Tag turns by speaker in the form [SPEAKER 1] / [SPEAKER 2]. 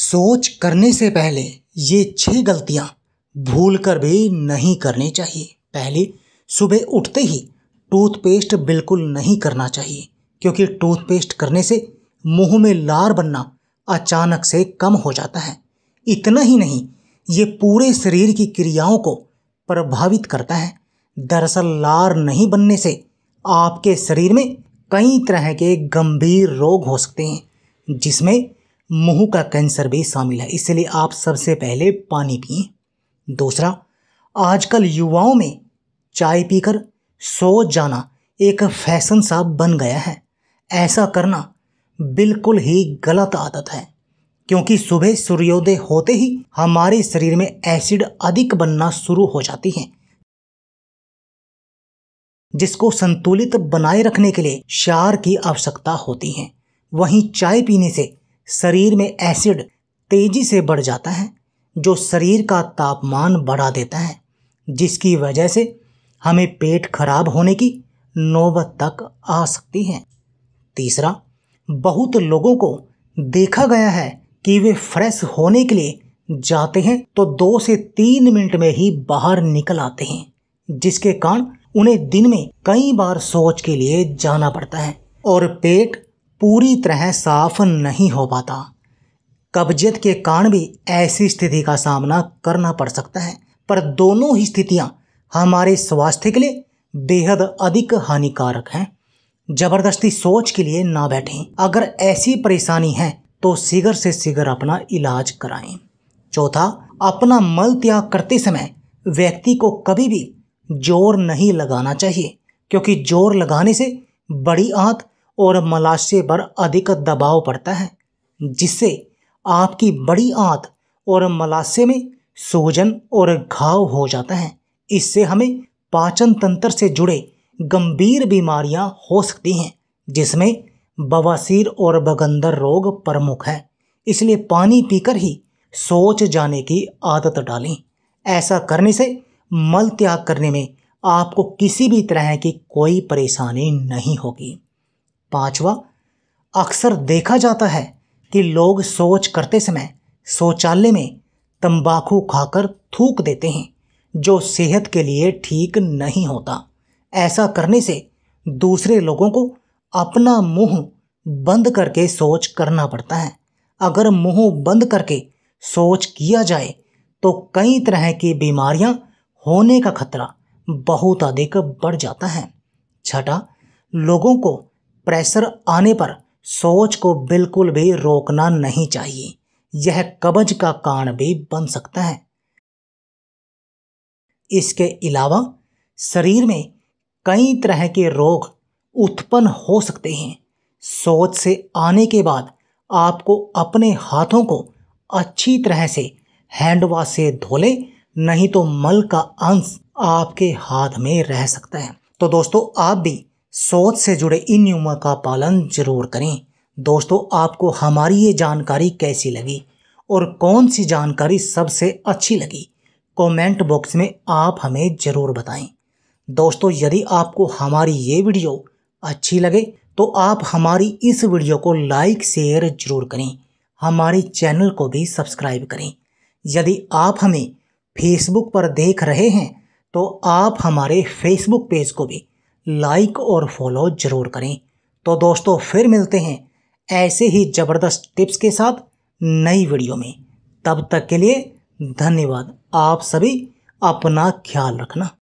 [SPEAKER 1] सोच करने से पहले ये छह गलतियां भूल कर भी नहीं करनी चाहिए पहले सुबह उठते ही टूथपेस्ट बिल्कुल नहीं करना चाहिए क्योंकि टूथपेस्ट करने से मुंह में लार बनना अचानक से कम हो जाता है इतना ही नहीं ये पूरे शरीर की क्रियाओं को प्रभावित करता है दरअसल लार नहीं बनने से आपके शरीर में कई तरह के गंभीर रोग हो सकते हैं जिसमें मुंह का कैंसर भी शामिल है इसलिए आप सबसे पहले पानी पिए दूसरा आजकल युवाओं में चाय पीकर सो जाना एक फैशन सा बन गया है ऐसा करना बिल्कुल ही गलत आदत है क्योंकि सुबह सूर्योदय होते ही हमारे शरीर में एसिड अधिक बनना शुरू हो जाती है जिसको संतुलित बनाए रखने के लिए शार की आवश्यकता होती है वहीं चाय पीने से शरीर में एसिड तेजी से बढ़ जाता है जो शरीर का तापमान बढ़ा देता है जिसकी वजह से हमें पेट खराब होने की नौबत तक आ सकती है तीसरा बहुत लोगों को देखा गया है कि वे फ्रेश होने के लिए जाते हैं तो दो से तीन मिनट में ही बाहर निकल आते हैं जिसके कारण उन्हें दिन में कई बार सोच के लिए जाना पड़ता है और पेट पूरी तरह साफ नहीं हो पाता कब्जियत के कारण भी ऐसी स्थिति का सामना करना पड़ सकता है पर दोनों ही स्थितियाँ हमारे स्वास्थ्य के लिए बेहद अधिक हानिकारक हैं जबरदस्ती सोच के लिए ना बैठें अगर ऐसी परेशानी है तो सिगर से सिगर अपना इलाज कराएं चौथा अपना मल त्याग करते समय व्यक्ति को कभी भी जोर नहीं लगाना चाहिए क्योंकि जोर लगाने से बड़ी आंत और मलाशय पर अधिक दबाव पड़ता है जिससे आपकी बड़ी आंत और मलाशय में सूजन और घाव हो जाता है इससे हमें पाचन तंत्र से जुड़े गंभीर बीमारियां हो सकती हैं जिसमें बवासीर और बगंदर रोग प्रमुख है इसलिए पानी पीकर ही सोच जाने की आदत डालें ऐसा करने से मल त्याग करने में आपको किसी भी तरह की कोई परेशानी नहीं होगी पांचवा अक्सर देखा जाता है कि लोग सोच करते समय शौचालय में तंबाकू खाकर थूक देते हैं जो सेहत के लिए ठीक नहीं होता ऐसा करने से दूसरे लोगों को अपना मुंह बंद करके सोच करना पड़ता है अगर मुंह बंद करके सोच किया जाए तो कई तरह की बीमारियां होने का खतरा बहुत अधिक बढ़ जाता है छठा लोगों को प्रेशर आने पर सोच को बिल्कुल भी रोकना नहीं चाहिए यह कब्ज का कारण भी बन सकता है इसके अलावा शरीर में कई तरह के रोग उत्पन्न हो सकते हैं सोच से आने के बाद आपको अपने हाथों को अच्छी तरह से हैंडवाश से धो नहीं तो मल का अंश आपके हाथ में रह सकता है तो दोस्तों आप भी सोच से जुड़े इन नियमों का पालन जरूर करें दोस्तों आपको हमारी ये जानकारी कैसी लगी और कौन सी जानकारी सबसे अच्छी लगी कमेंट बॉक्स में आप हमें ज़रूर बताएं दोस्तों यदि आपको हमारी ये वीडियो अच्छी लगे तो आप हमारी इस वीडियो को लाइक शेयर जरूर करें हमारे चैनल को भी सब्सक्राइब करें यदि आप हमें फेसबुक पर देख रहे हैं तो आप हमारे फेसबुक पेज को भी लाइक और फॉलो ज़रूर करें तो दोस्तों फिर मिलते हैं ऐसे ही ज़बरदस्त टिप्स के साथ नई वीडियो में तब तक के लिए धन्यवाद आप सभी अपना ख्याल रखना